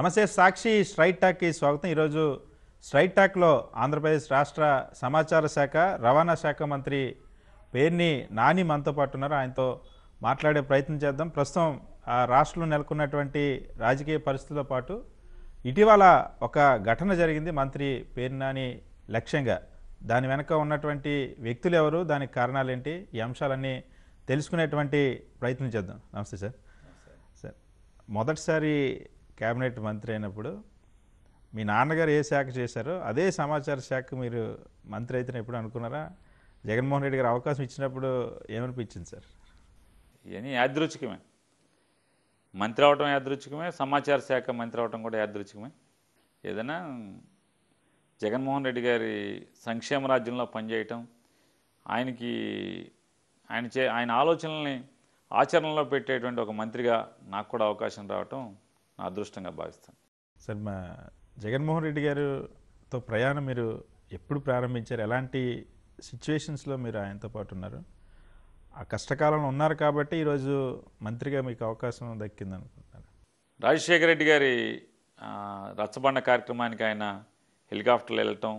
నమస్తే సాక్షి స్ట్రైట్ టాక్కి స్వాగతం ఈరోజు స్ట్రైట్ టాక్లో ఆంధ్రప్రదేశ్ రాష్ట్ర సమాచార శాఖ రవాణా శాఖ మంత్రి పేర్ని నాని మనతో పాటు ఉన్నారు ఆయనతో మాట్లాడే ప్రయత్నం చేద్దాం ప్రస్తుతం ఆ రాష్ట్రంలో నెలకొన్నటువంటి రాజకీయ పరిస్థితులతో పాటు ఇటీవల ఒక ఘటన జరిగింది మంత్రి పేరు నాని లక్ష్యంగా దాని వెనక ఉన్నటువంటి వ్యక్తులు ఎవరు దానికి కారణాలు ఏంటి ఈ అంశాలన్నీ తెలుసుకునేటువంటి ప్రయత్నం చేద్దాం నమస్తే సార్ సార్ మొదటిసారి క్యాబినెట్ మంత్రి అయినప్పుడు మీ నాన్నగారు ఏ శాఖ చేశారో అదే సమాచార శాఖ మీరు మంత్రి అయితే ఎప్పుడు అనుకున్నారా జగన్మోహన్ రెడ్డి గారు అవకాశం ఇచ్చినప్పుడు ఏమనిపించింది సార్ ఇవన్నీ యాదృచ్ఛికమే మంత్రి అవటం యాదృచ్ఛికమే సమాచార శాఖ మంత్రి అవటం కూడా యాదృచ్ఛికమే ఏదైనా జగన్మోహన్ రెడ్డి గారి సంక్షేమ రాజ్యంలో పనిచేయటం ఆయనకి ఆయన చే ఆయన ఆలోచనల్ని ఆచరణలో పెట్టేటువంటి ఒక మంత్రిగా నాకు కూడా అవకాశం రావటం నా అదృష్టంగా భావిస్తాను సార్ మా జగన్మోహన్ రెడ్డి గారితో ప్రయాణం మీరు ఎప్పుడు ప్రారంభించారు ఎలాంటి సిచ్యువేషన్స్లో మీరు ఆయనతో పాటు ఉన్నారు ఆ కష్టకాలంలో ఉన్నారు కాబట్టి ఈరోజు మంత్రిగా మీకు అవకాశం దక్కింది అనుకుంటున్నాను రాజశేఖర రెడ్డి గారి రచ్చబండ కార్యక్రమానికి ఆయన హెలికాప్టర్లు వెళ్ళటం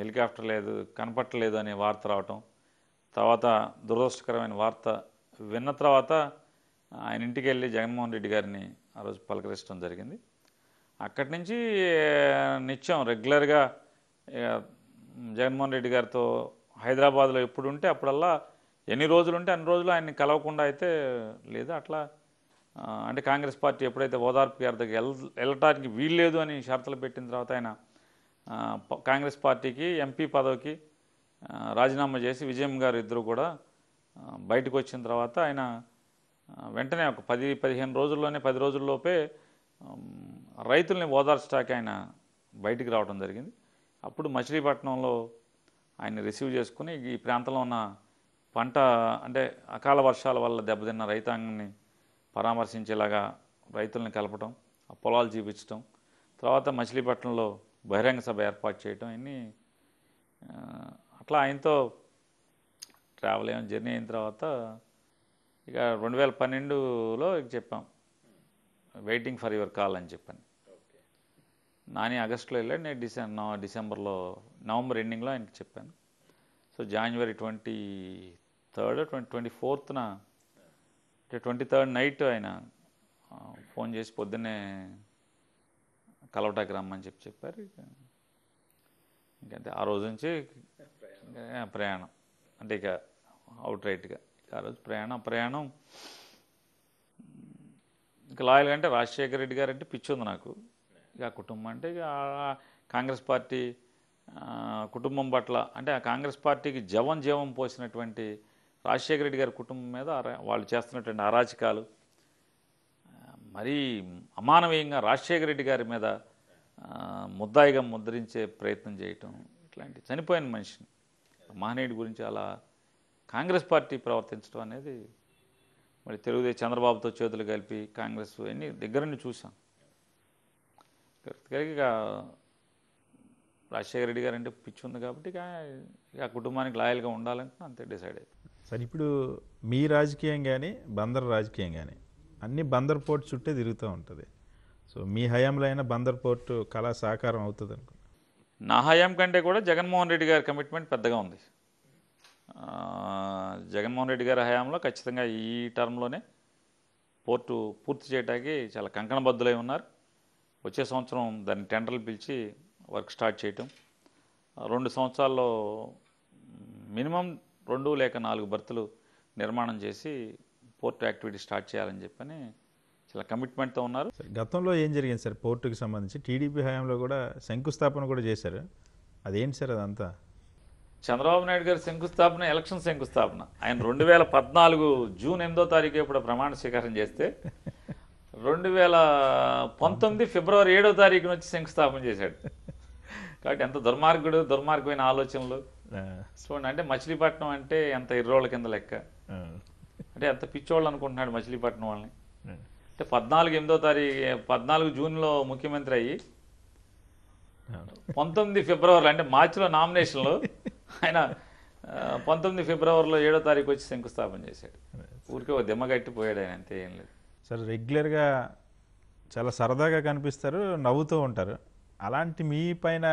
హెలికాప్టర్ లేదు కనపట్టలేదు అనే వార్త రావటం తర్వాత దురదృష్టకరమైన వార్త విన్న తర్వాత ఆయన ఇంటికి వెళ్ళి జగన్మోహన్ రెడ్డి గారిని ఆ రోజు పలకరించడం జరిగింది అక్కడి నుంచి నిత్యం రెగ్యులర్గా జగన్మోహన్ రెడ్డి గారితో హైదరాబాద్లో ఎప్పుడు ఉంటే అప్పుడల్లా ఎన్ని రోజులు ఉంటే అన్ని రోజులు ఆయన్ని కలవకుండా అయితే లేదు అట్లా అంటే కాంగ్రెస్ పార్టీ ఎప్పుడైతే ఓదార్పు గారి దగ్గర వెళ్ళటానికి వీల్లేదు అని షరతులు పెట్టిన తర్వాత ఆయన కాంగ్రెస్ పార్టీకి ఎంపీ పదవికి రాజీనామా చేసి విజయం గారు ఇద్దరు కూడా బయటకు వచ్చిన తర్వాత ఆయన వెంటనే ఒక పది పదిహేను రోజుల్లోనే పది రోజుల్లోపే రైతుల్ని ఓదార్చడానికి ఆయన బయటికి రావడం జరిగింది అప్పుడు మచిలీపట్నంలో ఆయన రిసీవ్ చేసుకుని ఈ ప్రాంతంలో ఉన్న పంట అంటే అకాల వర్షాల వల్ల దెబ్బతిన్న రైతాంగాన్ని పరామర్శించేలాగా రైతుల్ని కలపడం ఆ పొలాలు చూపించడం తర్వాత మచిలీపట్నంలో బహిరంగ సభ ఏర్పాటు చేయడం అన్నీ అట్లా ఆయనతో ట్రావెల్ అయిన జర్నీ అయిన తర్వాత ఇక రెండు వేల పన్నెండులో చెప్పాం వెయిటింగ్ ఫర్ యువర్ కాల్ అని చెప్పాను నాని ఆగస్టులో వెళ్ళాడు నేను డిసెంబర్ డిసెంబర్లో నవంబర్ ఎండింగ్లో ఆయనకి చెప్పాను so January twenty third twenty twenty ఫోర్త్న ట్వంటీ థర్డ్ నైట్ ఆయన ఫోన్ చేసి పొద్దున్నే కలవటాకి రమ్మని చెప్పి చెప్పారు ఇంకంటే ఆ రోజు నుంచి ప్రయాణం అంటే ఇక అవుట్ రైట్గా ఆ రోజు ప్రయాణం ప్రయాణం ఇంకా లాయల్ అంటే రాజశేఖర రెడ్డి గారు అంటే పిచ్చి ఉంది నాకు ఇక కుటుంబం అంటే ఇక కాంగ్రెస్ పార్టీ కుటుంబం పట్ల అంటే ఆ కాంగ్రెస్ పార్టీకి జవం జీవం పోసినటువంటి రాజశేఖర రెడ్డి గారి కుటుంబం మీద వాళ్ళు చేస్తున్నటువంటి అరాచకాలు మరీ అమానవీయంగా రాజశేఖర రెడ్డి గారి మీద ముద్దాయిగా ముద్రించే ప్రయత్నం చేయటం ఇట్లాంటి చనిపోయిన మనిషిని మహనీయుడి గురించి అలా కాంగ్రెస్ పార్టీ ప్రవర్తించడం అనేది మరి తెలుగుదేశం చంద్రబాబుతో చేతులు కలిపి కాంగ్రెస్ అన్ని నుండి చూసాం ఇక రాజశేఖర రెడ్డి గారు అంటే పిచ్చి ఉంది కాబట్టి ఆ కుటుంబానికి లాయల్గా ఉండాలంటే అంతే డిసైడ్ అయింది సరే ఇప్పుడు మీ రాజకీయం కానీ బందర్ రాజకీయం కానీ అన్ని బందర్ పోర్ట్ చుట్టే తిరుగుతూ ఉంటుంది సో మీ హయాంలో అయినా బందర్ పోర్టు కళా సాకారం అవుతుంది అనుకో నా హయాం కంటే కూడా జగన్మోహన్ రెడ్డి గారి కమిట్మెంట్ పెద్దగా ఉంది జగన్మోహన్ రెడ్డి గారి హయాంలో ఖచ్చితంగా ఈ టర్మ్లోనే పోర్టు పూర్తి చేయడానికి చాలా కంకణబద్ధులై ఉన్నారు వచ్చే సంవత్సరం దాన్ని టెండర్లు పిలిచి వర్క్ స్టార్ట్ చేయటం రెండు సంవత్సరాల్లో మినిమం రెండు లేక నాలుగు బర్తులు నిర్మాణం చేసి పోర్టు యాక్టివిటీ స్టార్ట్ చేయాలని చెప్పని చాలా కమిట్మెంట్తో ఉన్నారు గతంలో ఏం జరిగింది సార్ పోర్టుకి సంబంధించి టీడీపీ హయాంలో కూడా శంకుస్థాపన కూడా చేశారు అదేంటి సార్ అదంతా చంద్రబాబు నాయుడు గారి శంకుస్థాపన ఎలక్షన్ శంకుస్థాపన ఆయన రెండు వేల పద్నాలుగు జూన్ ఎనిమిదో తారీఖు ఇప్పుడు ప్రమాణ స్వీకారం చేస్తే రెండు వేల పంతొమ్మిది ఫిబ్రవరి ఏడో తారీఖున వచ్చి శంకుస్థాపన చేశాడు కాబట్టి ఎంత దుర్మార్గుడు దుర్మార్గమైన ఆలోచనలు చూడండి అంటే మచిలీపట్నం అంటే ఎంత ఇర్రోళ్ళ కింద లెక్క అంటే ఎంత పిచ్చోళ్ళు అనుకుంటున్నాడు మచిలీపట్నం వాళ్ళని అంటే పద్నాలుగు ఎనిమిదో తారీఖు పద్నాలుగు జూన్లో ముఖ్యమంత్రి అయ్యి పంతొమ్మిది ఫిబ్రవరిలో అంటే మార్చిలో నామినేషన్లు ఆయన పంతొమ్మిది ఫిబ్రవరిలో ఏడో తారీఖు వచ్చి శంకుస్థాపన చేశాడు ఊరికే ఓ దెమ్మ కట్టిపోయాడు ఆయన అంతే ఏం లేదు సార్ రెగ్యులర్గా చాలా సరదాగా కనిపిస్తారు నవ్వుతూ ఉంటారు అలాంటి మీ పైన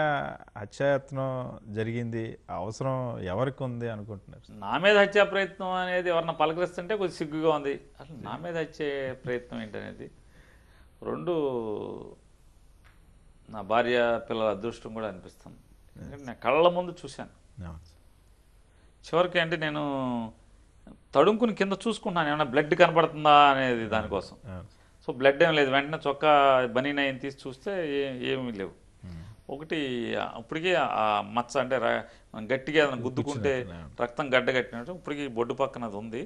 హత్యాయత్నం జరిగింది అవసరం ఎవరికి ఉంది అనుకుంటున్నారు నా మీద హత్యా ప్రయత్నం అనేది ఎవరన్నా పలకరిస్తుంటే కొద్ది సిగ్గుగా ఉంది అసలు నా మీద హత్యే ప్రయత్నం ఏంటనేది రెండు నా భార్య పిల్లల అదృష్టం కూడా అనిపిస్తుంది ఎందుకంటే నేను కళ్ళ ముందు చూశాను చివరికి అంటే నేను తడుముకుని కింద చూసుకున్నాను ఏమైనా బ్లడ్ కనబడుతుందా అనేది దానికోసం సో బ్లడ్ ఏం లేదు వెంటనే చొక్కా బనీన్ అయిన తీసి చూస్తే ఏమీ లేవు hmm. ఒకటి అప్పటికే ఆ మచ్చ అంటే గట్టిగా గుద్దుకుంటే రక్తం గడ్డ కట్టినట్టు ఇప్పటికి బొడ్డు పక్కన అది ఉంది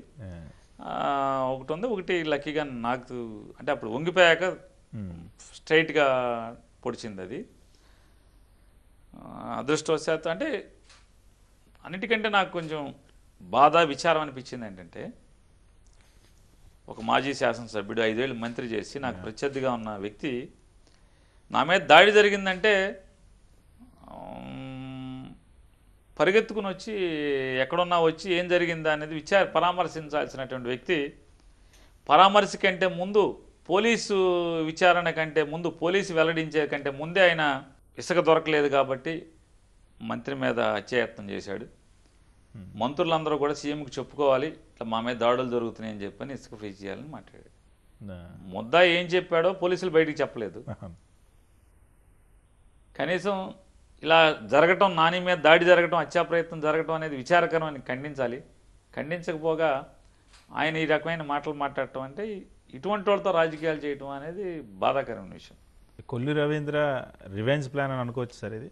ఒకటి ఉంది ఒకటి లక్కీగా నాకు అంటే అప్పుడు వంగిపోయాక hmm. స్ట్రైట్గా పొడిచింది అది అదృష్టవశాత్తు అంటే అన్నిటికంటే నాకు కొంచెం బాధ విచారం అనిపించింది ఏంటంటే ఒక మాజీ శాసనసభ్యుడు ఐదేళ్ళు మంత్రి చేసి నాకు ప్రత్యర్థిగా ఉన్న వ్యక్తి నా మీద దాడి జరిగిందంటే పరిగెత్తుకుని వచ్చి ఎక్కడున్నా వచ్చి ఏం జరిగిందా అనేది విచార పరామర్శించాల్సినటువంటి వ్యక్తి పరామర్శ కంటే ముందు పోలీసు విచారణ కంటే ముందు పోలీసు వెల్లడించే కంటే ముందే ఆయన ఇసుక దొరకలేదు కాబట్టి మంత్రి మీద హత్యాయత్నం చేశాడు మంత్రులందరూ కూడా సీఎంకి చెప్పుకోవాలి ఇట్లా మా మీద దాడులు జరుగుతున్నాయని చెప్పని ఇసుక ఫ్రీ చేయాలని మాట్లాడాడు ముద్దా ఏం చెప్పాడో పోలీసులు బయటికి చెప్పలేదు కనీసం ఇలా జరగటం నాని మీద దాడి జరగటం హత్యా ప్రయత్నం జరగటం అనేది విచారకరం అని ఖండించాలి ఖండించకపోగా ఆయన ఈ రకమైన మాటలు మాట్లాడటం అంటే ఇటువంటి వాళ్ళతో రాజకీయాలు చేయటం అనేది బాధాకరమైన విషయం కొల్లు రవీంద్ర రివెంజ్ ప్లాన్ అని అనుకోవచ్చు సార్ ఇది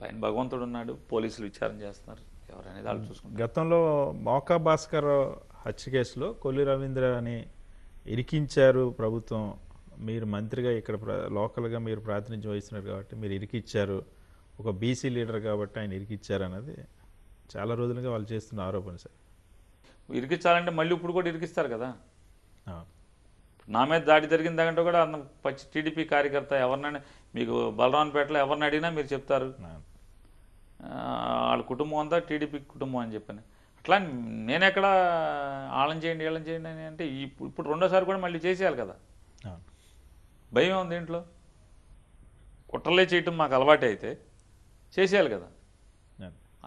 పైన భగవంతుడు ఉన్నాడు పోలీసులు విచారణ చేస్తున్నారు ఎవరనేది వాళ్ళు చూసుకుంటారు గతంలో మోకా భాస్కర్ హత్య కేసులో కొల్లి రవీంద్ర అని ఇరికించారు ప్రభుత్వం మీరు మంత్రిగా ఇక్కడ లోకల్గా మీరు ప్రాతినిధ్యం వహిస్తున్నారు కాబట్టి మీరు ఇరికిచ్చారు ఒక బీసీ లీడర్ కాబట్టి ఆయన ఇరికిచ్చారు అన్నది చాలా రోజులుగా వాళ్ళు చేస్తున్న ఆరోపణ సార్ ఇరికించాలంటే మళ్ళీ ఇప్పుడు కూడా ఇరికిస్తారు కదా నా మీద దాడి జరిగిందంటే కూడా పచ్చి టీడీపీ కార్యకర్త ఎవరినైనా మీకు బలరాంపేటలో ఎవరిని అడిగినా మీరు చెప్తారు వాళ్ళ కుటుంబం అంతా టీడీపీ కుటుంబం అని చెప్పాను అట్లా నేనెక్కడ ఆలం చేయండి ఏళ్ళని చేయండి అని అంటే ఇప్పుడు ఇప్పుడు రెండోసారి కూడా మళ్ళీ చేసేయాలి కదా భయం ఉంది దీంట్లో కుట్రలే చేయటం మాకు అలవాటే అయితే చేసేయాలి కదా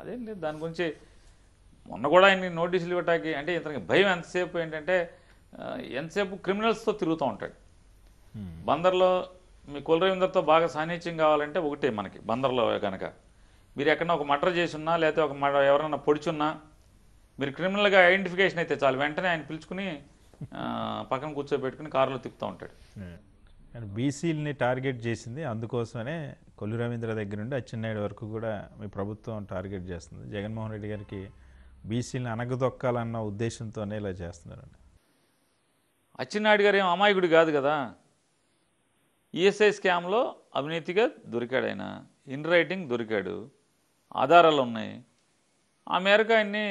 అదేం లేదు దాని గురించి మొన్న కూడా ఆయన్ని నోటీసులు ఇవ్వటానికి అంటే ఇతనికి భయం ఎంతసేపు ఏంటంటే ఎంతసేపు క్రిమినల్స్తో తిరుగుతూ ఉంటాడు బందర్లో మీ కులరవీందర్తో బాగా సాన్నిహిత్యం కావాలంటే ఒకటే మనకి బందర్లో కనుక మీరు ఎక్కడన్నా ఒక మర్డర్ ఉన్నా లేకపోతే ఒక ఎవరన్నా పొడిచున్నా మీరు క్రిమినల్గా ఐడెంటిఫికేషన్ అయితే చాలు వెంటనే ఆయన పిలుచుకుని పక్కన కూర్చోబెట్టుకుని కారులో తిప్పుతూ ఉంటాడు బీసీలని టార్గెట్ చేసింది అందుకోసమనే కొల్లు రవీంద్ర దగ్గర నుండి అచ్చెన్నాయుడు వరకు కూడా మీ ప్రభుత్వం టార్గెట్ చేస్తుంది జగన్మోహన్ రెడ్డి గారికి బీసీలను అనగదొక్కాలన్న ఉద్దేశంతోనే ఇలా చేస్తున్నారండి అచ్చెన్నాయుడు గారు ఏం అమాయకుడు కాదు కదా ఈఎస్ఐ స్కామ్లో అవినీతిగా దొరికాడు ఆయన ఇన్ రైటింగ్ దొరికాడు ఆధారాలు ఉన్నాయి ఆ మేరకు ఆయన్ని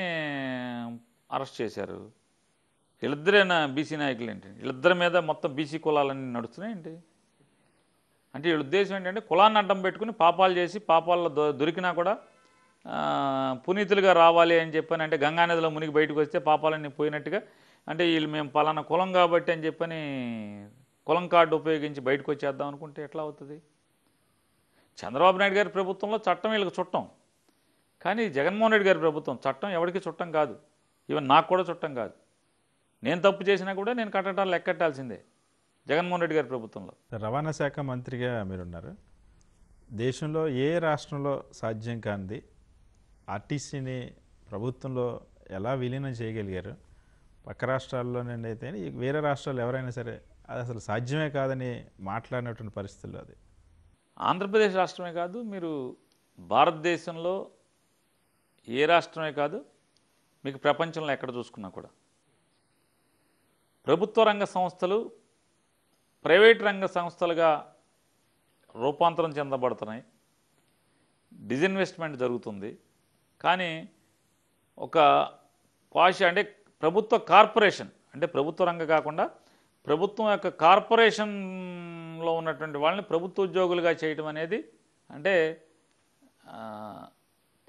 అరెస్ట్ చేశారు వీళ్ళిద్దరైన బీసీ నాయకులు ఏంటి వీళ్ళిద్దరి మీద మొత్తం బీసీ కులాలన్నీ నడుస్తున్నాయండి అంటే వీళ్ళ ఉద్దేశం ఏంటంటే కులాన్ని అడ్డం పెట్టుకుని పాపాలు చేసి పాపాల్లో దొరికినా కూడా పునీతులుగా రావాలి అని చెప్పని అంటే గంగానదిలో మునిగి బయటకు వస్తే పాపాలన్నీ పోయినట్టుగా అంటే వీళ్ళు మేము పలానా కులం కాబట్టి అని చెప్పని కులం కార్డు ఉపయోగించి బయటకు వచ్చేద్దాం అనుకుంటే ఎట్లా అవుతుంది చంద్రబాబు నాయుడు గారి ప్రభుత్వంలో చట్టం వీళ్ళకి చుట్టం కానీ జగన్మోహన్ రెడ్డి గారి ప్రభుత్వం చట్టం ఎవరికి చుట్టం కాదు ఈవెన్ నాకు కూడా చుట్టం కాదు నేను తప్పు చేసినా కూడా నేను కట్టడాలు లెక్కట్టాల్సిందే జగన్మోహన్ రెడ్డి గారి ప్రభుత్వంలో రవాణా శాఖ మంత్రిగా మీరున్నారు దేశంలో ఏ రాష్ట్రంలో సాధ్యం కానిది ఆర్టీసీని ప్రభుత్వంలో ఎలా విలీనం చేయగలిగారు పక్క రాష్ట్రాల్లో నుండి అయితే వేరే రాష్ట్రాలు ఎవరైనా సరే అది అసలు సాధ్యమే కాదని మాట్లాడినటువంటి పరిస్థితుల్లో అది ఆంధ్రప్రదేశ్ రాష్ట్రమే కాదు మీరు భారతదేశంలో ఏ రాష్ట్రమే కాదు మీకు ప్రపంచంలో ఎక్కడ చూసుకున్నా కూడా ప్రభుత్వ రంగ సంస్థలు ప్రైవేట్ రంగ సంస్థలుగా రూపాంతరం చెందబడుతున్నాయి డిజిన్వెస్ట్మెంట్ జరుగుతుంది కానీ ఒక పాష అంటే ప్రభుత్వ కార్పొరేషన్ అంటే ప్రభుత్వ రంగ కాకుండా ప్రభుత్వం యొక్క కార్పొరేషన్లో ఉన్నటువంటి వాళ్ళని ప్రభుత్వ ఉద్యోగులుగా చేయటం అనేది అంటే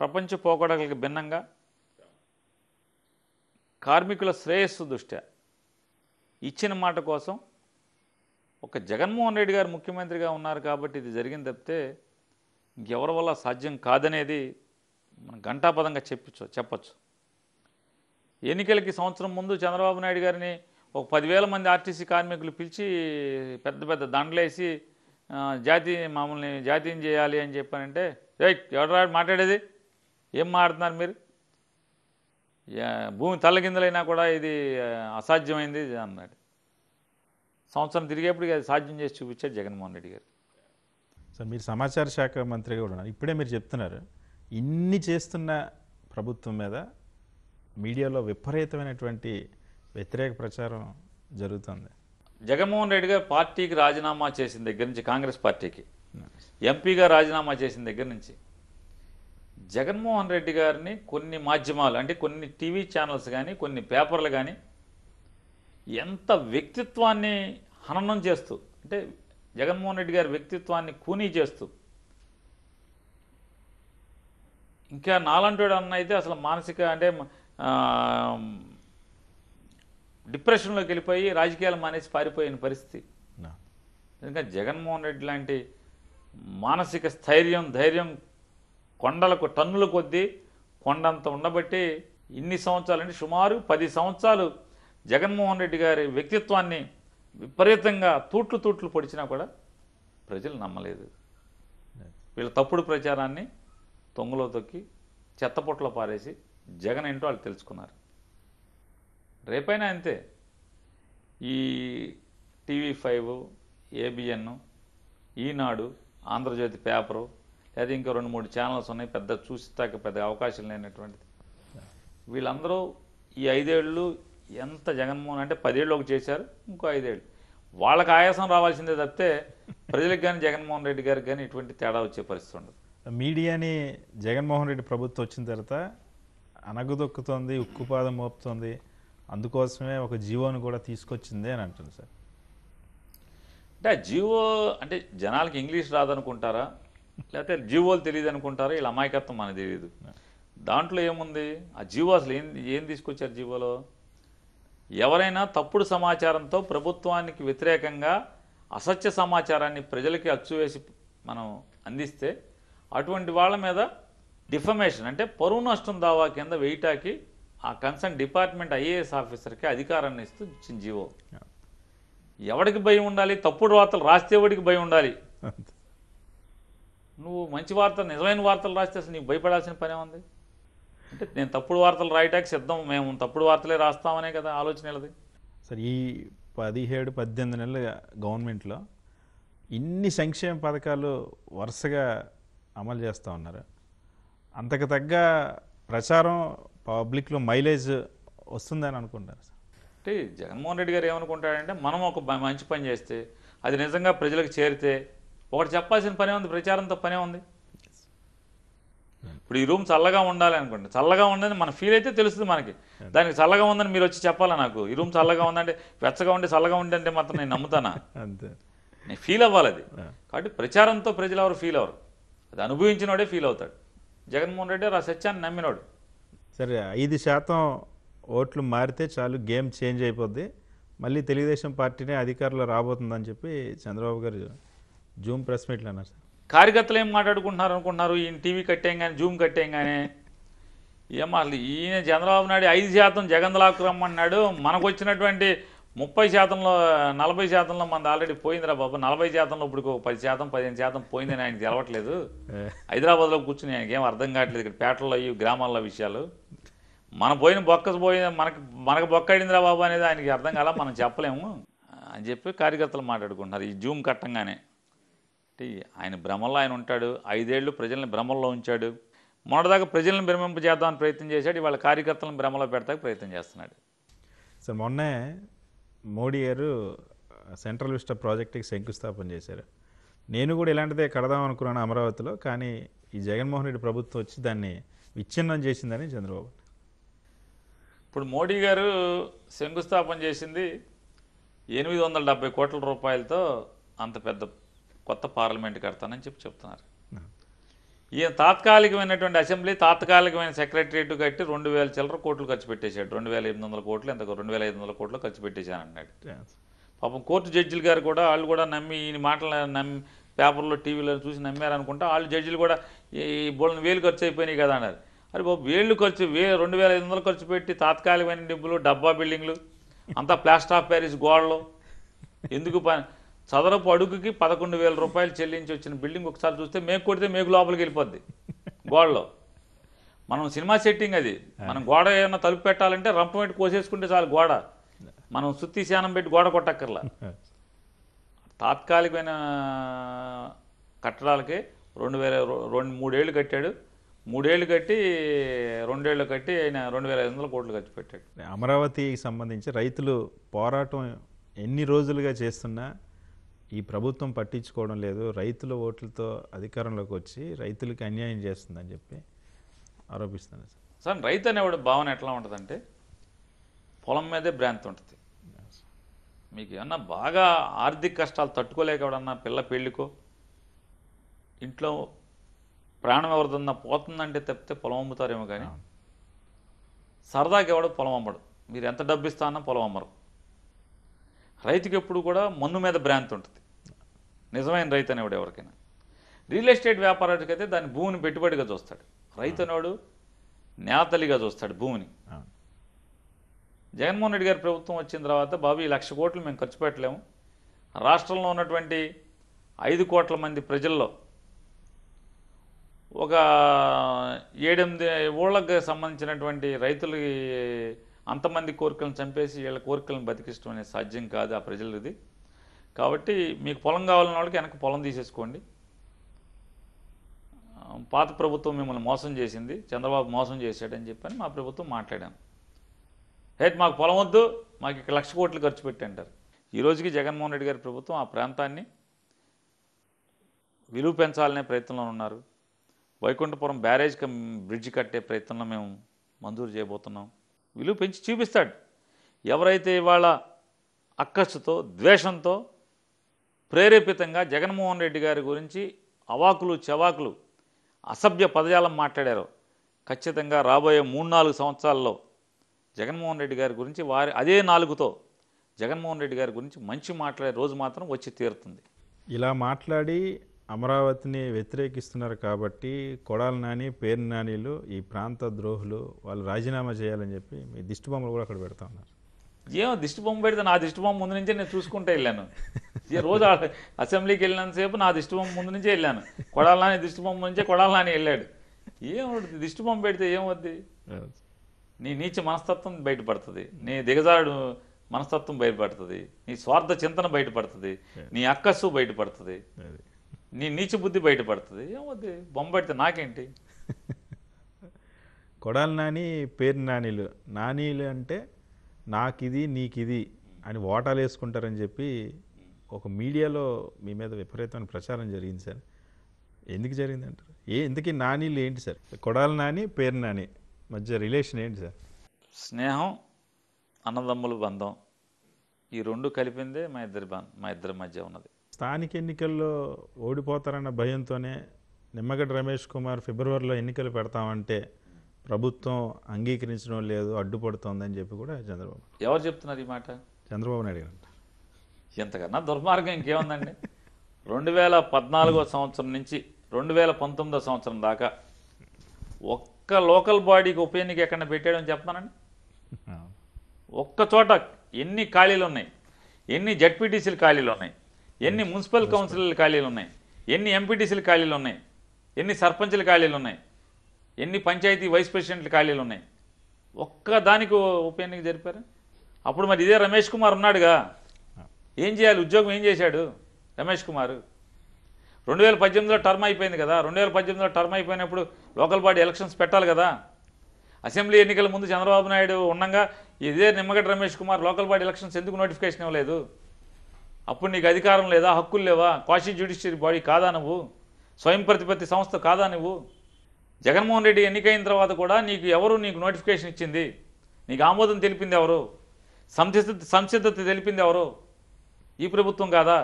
ప్రపంచ పోకడలకు భిన్నంగా కార్మికుల శ్రేయస్సు దృష్ట్యా ఇచ్చిన మాట కోసం ఒక జగన్మోహన్ రెడ్డి గారు ముఖ్యమంత్రిగా ఉన్నారు కాబట్టి ఇది జరిగింది తప్పితే ఇంకెవరి వల్ల సాధ్యం కాదనేది మనం ఘంటాపదంగా చెప్పచ్చు చెప్పచ్చు ఎన్నికలకి సంవత్సరం ముందు చంద్రబాబు నాయుడు గారిని ఒక పదివేల మంది ఆర్టీసీ కార్మికులు పిలిచి పెద్ద పెద్ద దండలేసి జాతి మమ్మల్ని జాతీయం చేయాలి అని చెప్పానంటే రైట్ ఎవరు మాట్లాడేది ఏం మాడుతున్నారు మీరు భూమి తల్లగిందలైనా కూడా ఇది అసాధ్యమైంది అన్నాడు సంవత్సరం తిరిగేప్పుడు అది సాధ్యం చేసి చూపించారు జగన్మోహన్ రెడ్డి గారు సార్ మీరు సమాచార శాఖ మంత్రిగా ఉన్నారు ఇప్పుడే మీరు చెప్తున్నారు ఇన్ని చేస్తున్న ప్రభుత్వం మీద మీడియాలో విపరీతమైనటువంటి వ్యతిరేక ప్రచారం జరుగుతుంది జగన్మోహన్ రెడ్డి గారు పార్టీకి రాజీనామా చేసిన దగ్గర నుంచి కాంగ్రెస్ పార్టీకి ఎంపీగా రాజీనామా చేసిన దగ్గర నుంచి జగన్మోహన్ రెడ్డి గారిని కొన్ని మాధ్యమాలు అంటే కొన్ని టీవీ ఛానల్స్ కానీ కొన్ని పేపర్లు కానీ ఎంత వ్యక్తిత్వాన్ని హననం చేస్తూ అంటే జగన్మోహన్ రెడ్డి గారి వ్యక్తిత్వాన్ని కూనీ చేస్తూ ఇంకా నాలంటోడు అన్న అయితే అసలు మానసిక అంటే డిప్రెషన్లోకి వెళ్ళిపోయి రాజకీయాలు మానేసి పారిపోయిన పరిస్థితి ఇంకా జగన్మోహన్ రెడ్డి లాంటి మానసిక స్థైర్యం ధైర్యం కొండలకు టన్నుల కొద్దీ కొండంత ఉండబట్టి ఇన్ని సంవత్సరాలంటే సుమారు పది సంవత్సరాలు జగన్మోహన్ రెడ్డి గారి వ్యక్తిత్వాన్ని విపరీతంగా తూట్లు తూట్లు పొడిచినా కూడా ప్రజలు నమ్మలేదు వీళ్ళ తప్పుడు ప్రచారాన్ని తొంగులో తొక్కి చెత్తపొట్లో పారేసి జగన్ ఏంటో వాళ్ళు తెలుసుకున్నారు రేపైనా అంతే ఈ TV five ABN Eenadu Andhrajyothi paper లేదా ఇంకా రెండు మూడు ఛానల్స్ ఉన్నాయి పెద్ద చూసిస్తాక పెద్ద అవకాశం లేనటువంటిది వీళ్ళందరూ ఈ ఐదేళ్ళు ఎంత జగన్మోహన్ అంటే పదేళ్ళు ఒక చేశారు ఇంకో ఐదేళ్ళు వాళ్ళకి ఆయాసం రావాల్సిందే తప్పితే ప్రజలకు కానీ జగన్మోహన్ రెడ్డి గారికి కానీ ఇటువంటి తేడా వచ్చే పరిస్థితి ఉండదు మీడియాని జగన్మోహన్ రెడ్డి ప్రభుత్వం వచ్చిన తర్వాత అనగదొక్కుతోంది ఉక్కుపాదం మోపుతోంది అందుకోసమే ఒక జీవోను కూడా తీసుకొచ్చింది అని అంటుంది సార్ అంటే జీవో అంటే జనాలకి ఇంగ్లీష్ రాదనుకుంటారా లేకపోతే జీవోలు తెలియదు అనుకుంటారు వీళ్ళ అమాయకత్వం మనకు తెలియదు దాంట్లో ఏముంది ఆ జీవో అసలు ఏం ఏం తీసుకొచ్చారు జీవోలో ఎవరైనా తప్పుడు సమాచారంతో ప్రభుత్వానికి వ్యతిరేకంగా అసత్య సమాచారాన్ని ప్రజలకి అచ్చువేసి మనం అందిస్తే అటువంటి వాళ్ళ మీద డిఫమేషన్ అంటే పరువు నష్టం దావా కింద వెయిటాకి ఆ కన్సర్న్ డిపార్ట్మెంట్ ఐఏఎస్ ఆఫీసర్కి అధికారాన్ని ఇస్తూ ఇచ్చింది జీవో ఎవడికి భయం ఉండాలి తప్పుడు వార్తలు రాస్తే ఎవడికి భయం ఉండాలి నువ్వు మంచి వార్తలు నిజమైన వార్తలు రాస్తే అసలు నీకు భయపడాల్సిన పనే ఉంది అంటే నేను తప్పుడు వార్తలు రాయటానికి సిద్ధం మేము తప్పుడు వార్తలే రాస్తామనే కదా ఆలోచన వెళ్ళదు సార్ ఈ పదిహేడు పద్దెనిమిది నెలల గవర్నమెంట్లో ఇన్ని సంక్షేమ పథకాలు వరుసగా అమలు చేస్తూ ఉన్నారు అంతకు తగ్గ ప్రచారం పబ్లిక్లో మైలేజ్ వస్తుందని అనుకుంటారు సార్ అంటే జగన్మోహన్ రెడ్డి గారు ఏమనుకుంటాడంటే మనం ఒక మంచి పని చేస్తే అది నిజంగా ప్రజలకు చేరితే ఒకటి చెప్పాల్సిన పనే ఉంది ప్రచారంతో పనే ఉంది ఇప్పుడు ఈ రూమ్ చల్లగా ఉండాలి అనుకోండి చల్లగా ఉండదని మన ఫీల్ అయితే తెలుస్తుంది మనకి దానికి చల్లగా ఉందని మీరు వచ్చి చెప్పాలా నాకు ఈ రూమ్ చల్లగా ఉందంటే వెచ్చగా ఉండి చల్లగా ఉండి అంటే మాత్రం నేను నమ్ముతానా నేను ఫీల్ అవ్వాలి అది కాబట్టి ప్రచారంతో ప్రజలు ఎవరు ఫీల్ అవ్వరు అది అనుభవించినోడే ఫీల్ అవుతాడు జగన్మోహన్ రెడ్డి ఆ సత్యాన్ని నమ్మినోడు సరే ఐదు శాతం ఓట్లు మారితే చాలు గేమ్ చేంజ్ అయిపోద్ది మళ్ళీ తెలుగుదేశం పార్టీనే అధికారంలో రాబోతుందని చెప్పి చంద్రబాబు గారు జూమ్ ప్రెస్ మీట్లు అన్నారు సార్ కార్యకర్తలు ఏం మాట్లాడుకుంటున్నారు అనుకుంటున్నారు ఈయన టీవీ కట్టాం కానీ జూమ్ కట్టాం కానీ ఏమో అసలు ఈయన చంద్రబాబు నాయుడు ఐదు శాతం జగన్ రమ్మన్నాడు మనకు వచ్చినటువంటి ముప్పై శాతంలో నలభై శాతంలో మనది ఆల్రెడీ పోయిందిరా బాబు నలభై శాతంలో ఇప్పుడు ఒక పది శాతం పదిహేను శాతం పోయిందని ఆయన తెలవట్లేదు హైదరాబాద్లో కూర్చుని ఆయనకి ఏం అర్థం కావట్లేదు ఇక్కడ పేటల్లో ఇవి గ్రామాల్లో విషయాలు మన పోయిన బొక్క పోయిన మనకి మనకు బొక్క అడిందిరా బాబు అనేది ఆయనకి అర్థం కాల మనం చెప్పలేము అని చెప్పి కార్యకర్తలు మాట్లాడుకుంటున్నారు ఈ జూమ్ కట్టంగానే కాబట్టి ఆయన భ్రమల్లో ఆయన ఉంటాడు ఐదేళ్లు ప్రజల్ని భ్రమల్లో ఉంచాడు మొన్నటిదాకా ప్రజలను భ్రమింపజేద్దామని ప్రయత్నం చేశాడు వాళ్ళ కార్యకర్తలను భ్రమలో పెడతాక ప్రయత్నం చేస్తున్నాడు సార్ మొన్నే మోడీ గారు సెంట్రల్ విస్టా ప్రాజెక్ట్కి శంకుస్థాపన చేశారు నేను కూడా ఇలాంటిదే కడదాం అనుకున్నాను అమరావతిలో కానీ ఈ జగన్మోహన్ రెడ్డి ప్రభుత్వం వచ్చి దాన్ని విచ్ఛిన్నం చేసిందని చంద్రబాబు ఇప్పుడు మోడీ గారు శంకుస్థాపన చేసింది ఎనిమిది వందల డెబ్బై కోట్ల రూపాయలతో అంత పెద్ద కొత్త పార్లమెంట్ కడతానని చెప్పి చెప్తున్నారు ఈయన తాత్కాలికమైనటువంటి అసెంబ్లీ తాత్కాలికమైన సెక్రటరియట్ కట్టి రెండు వేల చిల్లర కోట్లు ఖర్చు పెట్టేశాడు రెండు వేల ఎనిమిది వందల కోట్లు ఎంత రెండు వేల ఐదు వందల కోట్లు ఖర్చు పెట్టేశాను అన్నాడు పాపం కోర్టు జడ్జిలు గారు కూడా వాళ్ళు కూడా నమ్మి ఈయన మాటలు నమ్మి పేపర్లో టీవీలో చూసి నమ్మారనుకుంటా వాళ్ళు జడ్జిలు కూడా ఈ బోళ్ళని వేలు ఖర్చు అయిపోయినాయి కదా అన్నారు అరే బాబు వేళ్ళు ఖర్చు వే రెండు వేల ఐదు వందలు ఖర్చు పెట్టి తాత్కాలికమైన డబ్బులు డబ్బా బిల్డింగ్లు అంతా ప్లాస్టర్ ఆఫ్ ప్యారిస్ గోడలు ఎందుకు పని చదరపు అడుగుకి పదకొండు వేల రూపాయలు చెల్లించి వచ్చిన బిల్డింగ్ ఒకసారి చూస్తే మేకు కొడితే మేకు లోపలికి వెళ్ళిపోద్ది గోడలో మనం సినిమా సెట్టింగ్ అది మనం గోడ ఏమైనా తలుపు పెట్టాలంటే రంపం పెట్టి కోసేసుకుంటే చాలు గోడ మనం సుత్తి శానం పెట్టి గోడ కొట్టక్కర్లా తాత్కాలికమైన కట్టడాలకి రెండు వేల రెండు మూడేళ్ళు కట్టాడు మూడేళ్ళు కట్టి రెండేళ్ళు కట్టి ఆయన రెండు వేల ఐదు వందల కోట్లు ఖర్చు పెట్టాడు అమరావతికి సంబంధించి రైతులు పోరాటం ఎన్ని రోజులుగా చేస్తున్నా ఈ ప్రభుత్వం పట్టించుకోవడం లేదు రైతుల ఓట్లతో అధికారంలోకి వచ్చి రైతులకి అన్యాయం చేస్తుందని చెప్పి ఆరోపిస్తున్నారు సార్ సార్ రైతు అనేవాడు భావన ఎట్లా ఉంటుందంటే పొలం మీదే భ్రాంతి ఉంటుంది మీకు ఏమన్నా బాగా ఆర్థిక కష్టాలు తట్టుకోలేక ఎవడన్నా పిల్ల పెళ్ళికో ఇంట్లో ప్రాణం ఎవరిదన్నా పోతుందంటే తప్పితే పొలం అమ్ముతారేమో కానీ సరదాకి ఎవడు పొలం అమ్మడు మీరు ఎంత డబ్బు ఇస్తా అన్నా పొలం అమ్మరు రైతుకి ఎప్పుడు కూడా మన్ను మీద భ్రాంతి ఉంటుంది నిజమైన రైతు అనేవాడు ఎవరికైనా రియల్ ఎస్టేట్ వ్యాపారానికి అయితే దాని భూమిని పెట్టుబడిగా చూస్తాడు రైతు అనేవాడు నేతలిగా చూస్తాడు భూమిని జగన్మోహన్ రెడ్డి గారి ప్రభుత్వం వచ్చిన తర్వాత బాబు ఈ లక్ష కోట్లు మేము ఖర్చు పెట్టలేము రాష్ట్రంలో ఉన్నటువంటి ఐదు కోట్ల మంది ప్రజల్లో ఒక ఏడెనిమిది ఊళ్ళకి సంబంధించినటువంటి రైతులకి అంతమంది కోరికలను చంపేసి వీళ్ళ కోరికలను బతికించడం సాధ్యం కాదు ఆ ప్రజలది కాబట్టి మీకు పొలం కావాలన్న వాళ్ళకి వెనక్కి పొలం తీసేసుకోండి పాత ప్రభుత్వం మిమ్మల్ని మోసం చేసింది చంద్రబాబు మోసం చేశాడని చెప్పని మా ప్రభుత్వం మాట్లాడాం రైట్ మాకు పొలం వద్దు మాకు ఇక్కడ లక్ష కోట్లు ఖర్చు పెట్టి అంటారు ఈ రోజుకి జగన్మోహన్ రెడ్డి గారి ప్రభుత్వం ఆ ప్రాంతాన్ని విలువ పెంచాలనే ప్రయత్నంలో ఉన్నారు వైకుంఠపురం బ్యారేజ్ బ్రిడ్జ్ కట్టే ప్రయత్నంలో మేము మంజూరు చేయబోతున్నాం విలువ పెంచి చూపిస్తాడు ఎవరైతే ఇవాళ అక్కస్సుతో ద్వేషంతో ప్రేరేపితంగా జగన్మోహన్ రెడ్డి గారి గురించి అవాకులు చవాకులు అసభ్య పదజాలం మాట్లాడారు ఖచ్చితంగా రాబోయే మూడు నాలుగు సంవత్సరాల్లో జగన్మోహన్ రెడ్డి గారి గురించి వారి అదే నాలుగుతో జగన్మోహన్ రెడ్డి గారి గురించి మంచి మాట్లాడే రోజు మాత్రం వచ్చి తీరుతుంది ఇలా మాట్లాడి అమరావతిని వ్యతిరేకిస్తున్నారు కాబట్టి కొడాల నాని పేరు నానీలు ఈ ప్రాంత ద్రోహులు వాళ్ళు రాజీనామా చేయాలని చెప్పి మీ దిష్టిబొమ్మలు కూడా అక్కడ పెడతా ఉన్నారు ఏమో దిష్టి బొమ్మ పెడితే నా దిష్టి బొమ్మ ముందు నుంచే నేను చూసుకుంటూ వెళ్ళాను రోజు అసెంబ్లీకి వెళ్ళినంతసేపు నా దిష్టి బొమ్మ ముందు నుంచే వెళ్ళాను కొడాలని దిష్టి బొమ్మ నుంచే కొడాలని వెళ్ళాడు ఏమవుతుంది దిష్టి బొమ్మ పెడితే ఏమవుద్ది నీ నీచ మనస్తత్వం బయటపడుతుంది నీ దిగజారుడు మనస్తత్వం బయటపడుతుంది నీ స్వార్థ చింతన బయటపడుతుంది నీ అక్కస్సు బయటపడుతుంది నీ నీచ బుద్ధి బయటపడుతుంది ఏమవుద్ది బొమ్మ పెడితే నాకేంటి కొడాలి నాని పేరు నానీలు నానీలు అంటే నాకిది నీకిది అని ఓటాలు వేసుకుంటారని చెప్పి ఒక మీడియాలో మీ మీద విపరీతమైన ప్రచారం జరిగింది సార్ ఎందుకు జరిగింది అంటారు ఏ ఎందుకు నానీలు ఏంటి సార్ కొడాలి నాని పేరు నాని మధ్య రిలేషన్ ఏంటి సార్ స్నేహం అన్నదమ్ముల బంధం ఈ రెండు కలిపిందే మా ఇద్దరి మా ఇద్దరి మధ్య ఉన్నది స్థానిక ఎన్నికల్లో ఓడిపోతారన్న భయంతోనే నిమ్మగడ్డ రమేష్ కుమార్ ఫిబ్రవరిలో ఎన్నికలు పెడతామంటే ప్రభుత్వం అంగీకరించడం లేదు అడ్డుపడుతోందని చెప్పి కూడా చంద్రబాబు ఎవరు చెప్తున్నారు ఈ మాట చంద్రబాబు నాయుడు గారు ఎంతకన్నా దుర్మార్గం ఇంకేముందండి రెండు వేల పద్నాలుగో సంవత్సరం నుంచి రెండు వేల పంతొమ్మిదో సంవత్సరం దాకా ఒక్క లోకల్ బాడీకి ఉప ఎన్నిక ఎక్కడ పెట్టాడని చెప్తానండి ఒక్క చోట ఎన్ని ఖాళీలు ఉన్నాయి ఎన్ని జడ్పీటీసీలు ఖాళీలు ఉన్నాయి ఎన్ని మున్సిపల్ కౌన్సిల్ ఖాళీలు ఉన్నాయి ఎన్ని ఎంపీటీసీలు ఖాళీలు ఉన్నాయి ఎన్ని సర్పంచ్ల ఖాళీలు ఉన్నాయి ఎన్ని పంచాయతీ వైస్ ప్రెసిడెంట్లు ఖాళీలు ఉన్నాయి ఒక్క దానికి ఉప ఎన్నిక జరిపారు అప్పుడు మరి ఇదే రమేష్ కుమార్ ఉన్నాడుగా ఏం చేయాలి ఉద్యోగం ఏం చేశాడు రమేష్ కుమారు రెండు వేల పద్దెనిమిదిలో టర్మ్ అయిపోయింది కదా రెండు వేల పద్దెనిమిదిలో టర్మ్ అయిపోయినప్పుడు లోకల్ బాడీ ఎలక్షన్స్ పెట్టాలి కదా అసెంబ్లీ ఎన్నికల ముందు చంద్రబాబు నాయుడు ఉండగా ఇదే Nimmagadda Ramesh Kumar local body elections ఎందుకు నోటిఫికేషన్ ఇవ్వలేదు అప్పుడు నీకు అధికారం లేదా హక్కులు లేవా క్వాషి జ్యుడిషియరీ బాడీ కాదా నువ్వు స్వయం ప్రతిపత్తి సంస్థ కాదా నువ్వు జగన్మోహన్ రెడ్డి ఎన్నికైన తర్వాత కూడా నీకు ఎవరు నీకు నోటిఫికేషన్ ఇచ్చింది నీకు ఆమోదం తెలిపింది ఎవరు సంసిద్ధత సంసిద్ధత తెలిపింది ఎవరు ఈ ప్రభుత్వం కాదా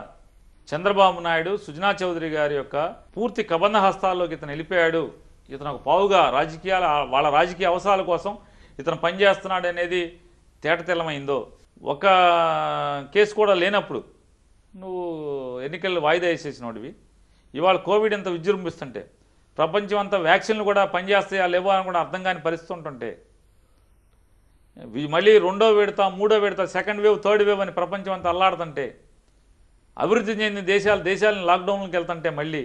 చంద్రబాబు నాయుడు సుజనా చౌదరి గారి యొక్క పూర్తి కబంధ హస్తాల్లోకి ఇతను వెళ్ళిపోయాడు ఇతను ఒక పావుగా రాజకీయాల వాళ్ళ రాజకీయ అవసరాల కోసం ఇతను పనిచేస్తున్నాడు అనేది తేటతెల్లమైందో ఒక కేసు కూడా లేనప్పుడు నువ్వు ఎన్నికల్లో వాయిదా వేసేసినవి ఇవాళ కోవిడ్ ఎంత విజృంభిస్తుంటే ప్రపంచం అంతా వ్యాక్సిన్లు కూడా పనిచేస్తాయా లేవో అని కూడా అర్థం కాని పరిస్థితి ఉంటుంటే మళ్ళీ రెండో విడత మూడో విడత సెకండ్ వేవ్ థర్డ్ వేవ్ అని ప్రపంచం అంతా అల్లాడుతుంటే అభివృద్ధి చెందిన దేశాలు దేశాలను లాక్డౌన్లకు వెళ్తుంటే మళ్ళీ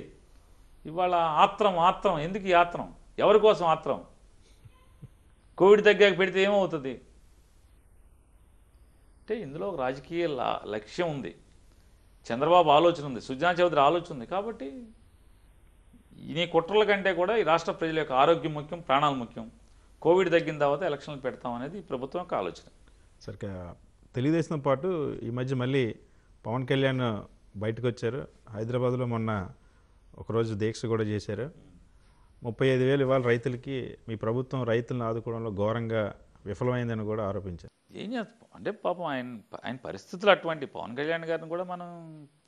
ఇవాళ ఆత్రం ఆత్రం ఎందుకు ఈ ఆత్రం ఎవరి కోసం ఆత్రం కోవిడ్ తగ్గాక పెడితే ఏమవుతుంది అంటే ఇందులో రాజకీయ లక్ష్యం ఉంది చంద్రబాబు ఆలోచన ఉంది సుజనా చౌదరి ఆలోచన ఉంది కాబట్టి నీ కుట్రల కంటే కూడా ఈ రాష్ట్ర ప్రజల యొక్క ఆరోగ్యం ముఖ్యం ప్రాణాలు ముఖ్యం కోవిడ్ తగ్గిన తర్వాత ఎలక్షన్లు పెడతాం అనేది ప్రభుత్వం యొక్క ఆలోచన సరిగ్గా తెలుగుదేశం పాటు ఈ మధ్య మళ్ళీ పవన్ కళ్యాణ్ బయటకు వచ్చారు హైదరాబాద్లో మొన్న ఒకరోజు దీక్ష కూడా చేశారు ముప్పై ఐదు వేలు ఇవాళ రైతులకి మీ ప్రభుత్వం రైతులను ఆదుకోవడంలో ఘోరంగా విఫలమైందని కూడా ఆరోపించారు ఏం చేస్తాం అంటే పాపం ఆయన ఆయన పరిస్థితులు అటువంటి పవన్ కళ్యాణ్ గారిని కూడా మనం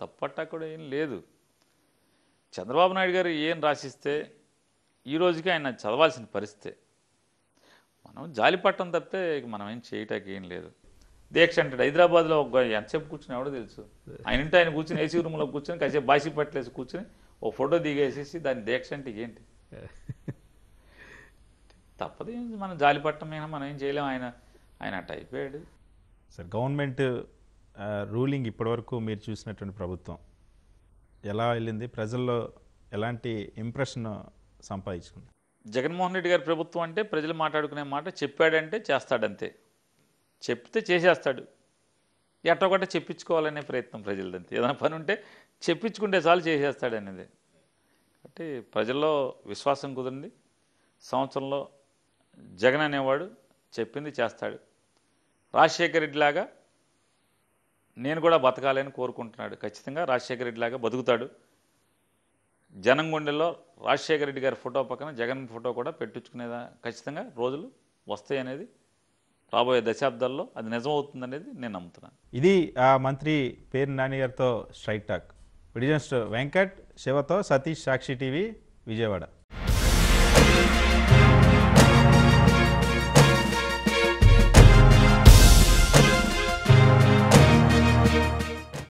తప్పట్టా కూడా ఏం లేదు చంద్రబాబు నాయుడు గారు ఏం రాసిస్తే ఈ రోజుకి ఆయన చదవాల్సిన పరిస్థితే మనం జాలి పట్టం తప్పితే మనం ఏం చేయటానికి ఏం లేదు దీక్ష అంటాడు హైదరాబాద్లో ఒక ఎంతసేపు కూర్చుని ఎవడో తెలుసు ఆయన ఇంటి ఆయన కూర్చుని ఏసీ రూమ్లో కూర్చొని కాసేపు బాసి పట్టలేసి కూర్చుని ఓ ఫోటో దిగేసేసి దాని దీక్ష అంటే ఏంటి తప్పదు మనం జాలి పట్టమైనా మనం ఏం చేయలేము ఆయన ఆయన అట్ అయిపోయాడు సార్ గవర్నమెంట్ రూలింగ్ ఇప్పటివరకు మీరు చూసినటువంటి ప్రభుత్వం ఎలా వెళ్ళింది ప్రజల్లో ఎలాంటి ఇంప్రెషన్ సంపాదించుకుంది జగన్మోహన్ రెడ్డి గారి ప్రభుత్వం అంటే ప్రజలు మాట్లాడుకునే మాట చెప్పాడంటే చేస్తాడంతే చెప్తే చేసేస్తాడు ఎట్టొకట చెప్పించుకోవాలనే ప్రయత్నం ప్రజలదంతే ఏదైనా పని ఉంటే చెప్పించుకుంటే చాలు చేసేస్తాడు అనేది కాబట్టి ప్రజల్లో విశ్వాసం కుదిరింది సంవత్సరంలో జగన్ అనేవాడు చెప్పింది చేస్తాడు రాజశేఖర రెడ్డిలాగా నేను కూడా బతకాలని కోరుకుంటున్నాడు ఖచ్చితంగా రాజశేఖర రెడ్డి లాగా బతుకుతాడు జనం రాజశేఖర రెడ్డి గారి ఫోటో పక్కన జగన్ ఫోటో కూడా పెట్టించుకునేదా ఖచ్చితంగా రోజులు వస్తాయి అనేది రాబోయే దశాబ్దాల్లో అది నిజమవుతుందనేది నేను నమ్ముతున్నాను ఇది ఆ మంత్రి పేరు నాని గారితో స్ట్రైట్ టాక్ విడిజన్స్ వెంకట్ శివతో సతీష్ సాక్షి టీవీ విజయవాడ